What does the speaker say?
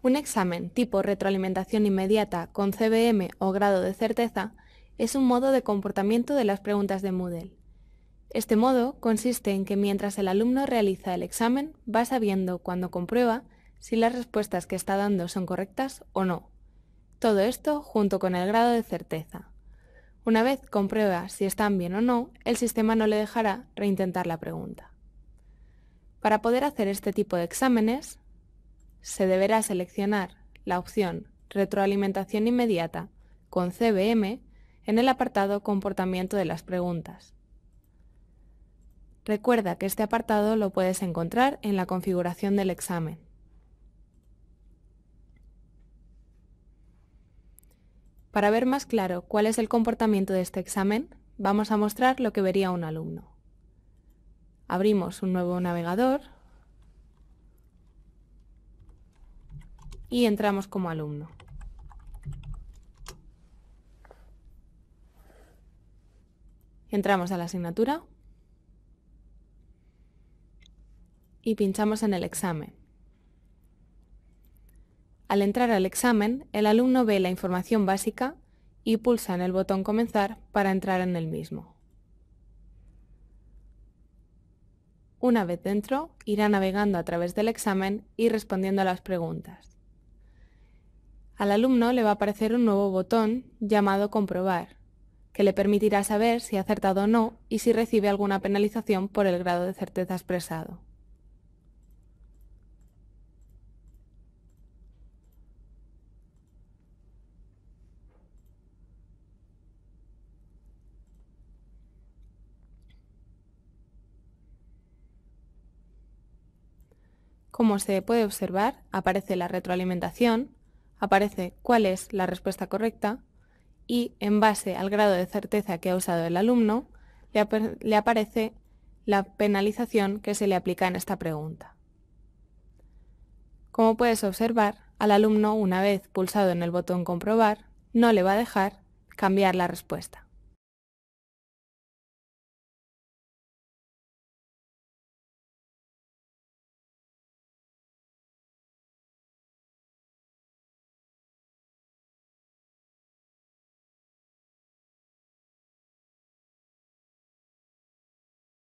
Un examen tipo retroalimentación inmediata con CBM o grado de certeza es un modo de comportamiento de las preguntas de Moodle. Este modo consiste en que mientras el alumno realiza el examen va sabiendo cuando comprueba si las respuestas que está dando son correctas o no. Todo esto junto con el grado de certeza. Una vez comprueba si están bien o no, el sistema no le dejará reintentar la pregunta. Para poder hacer este tipo de exámenes, se deberá seleccionar la opción Retroalimentación inmediata con CBM en el apartado Comportamiento de las preguntas. Recuerda que este apartado lo puedes encontrar en la configuración del examen. Para ver más claro cuál es el comportamiento de este examen, vamos a mostrar lo que vería un alumno. Abrimos un nuevo navegador y entramos como alumno. Entramos a la asignatura y pinchamos en el examen. Al entrar al examen, el alumno ve la información básica y pulsa en el botón Comenzar para entrar en el mismo. Una vez dentro, irá navegando a través del examen y respondiendo a las preguntas. Al alumno le va a aparecer un nuevo botón llamado Comprobar, que le permitirá saber si ha acertado o no y si recibe alguna penalización por el grado de certeza expresado. Como se puede observar, aparece la retroalimentación aparece cuál es la respuesta correcta y en base al grado de certeza que ha usado el alumno, le, aparece la penalización que se le aplica en esta pregunta. Como puedes observar, al alumno una vez pulsado en el botón comprobar, no le va a dejar cambiar la respuesta.